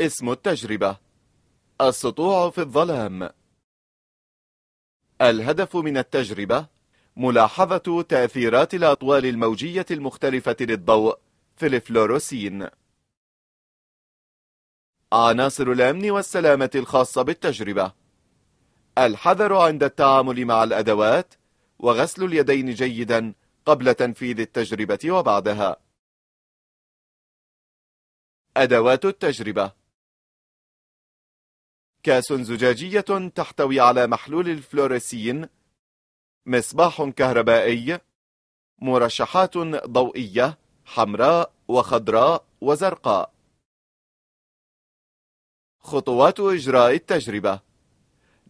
اسم التجربة السطوع في الظلام الهدف من التجربة ملاحظة تأثيرات الأطوال الموجية المختلفة للضوء في الفلوروسين عناصر الأمن والسلامة الخاصة بالتجربة الحذر عند التعامل مع الأدوات وغسل اليدين جيدا قبل تنفيذ التجربة وبعدها أدوات التجربة كاس زجاجية تحتوي على محلول الفلوريسين مصباح كهربائي مرشحات ضوئية حمراء وخضراء وزرقاء خطوات إجراء التجربة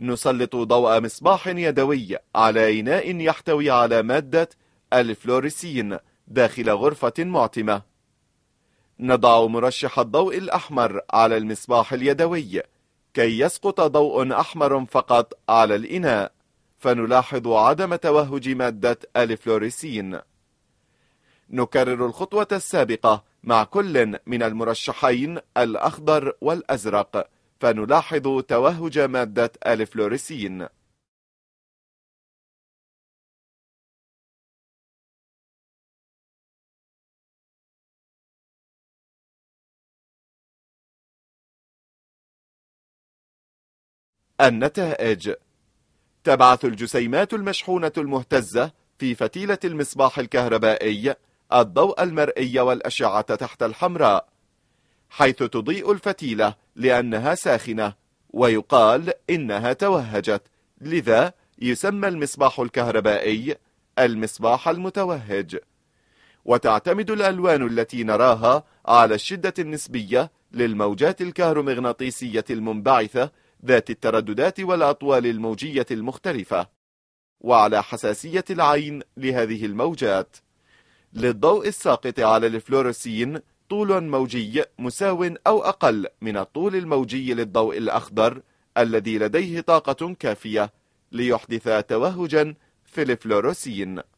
نسلط ضوء مصباح يدوي على إناء يحتوي على مادة الفلوريسين داخل غرفة معتمة نضع مرشح الضوء الأحمر على المصباح اليدوي كي يسقط ضوء أحمر فقط على الإناء فنلاحظ عدم توهج مادة الفلوريسين نكرر الخطوة السابقة مع كل من المرشحين الأخضر والأزرق فنلاحظ توهج مادة الفلوريسين النتائج تبعث الجسيمات المشحونة المهتزة في فتيلة المصباح الكهربائي الضوء المرئي والأشعة تحت الحمراء حيث تضيء الفتيلة لأنها ساخنة ويقال إنها توهجت لذا يسمى المصباح الكهربائي المصباح المتوهج وتعتمد الألوان التي نراها على الشدة النسبية للموجات الكهرومغناطيسية المنبعثة ذات الترددات والأطوال الموجية المختلفة وعلى حساسية العين لهذه الموجات للضوء الساقط على الفلورسين طول موجي مساو أو أقل من الطول الموجي للضوء الأخضر الذي لديه طاقة كافية ليحدث توهجا في الفلورسين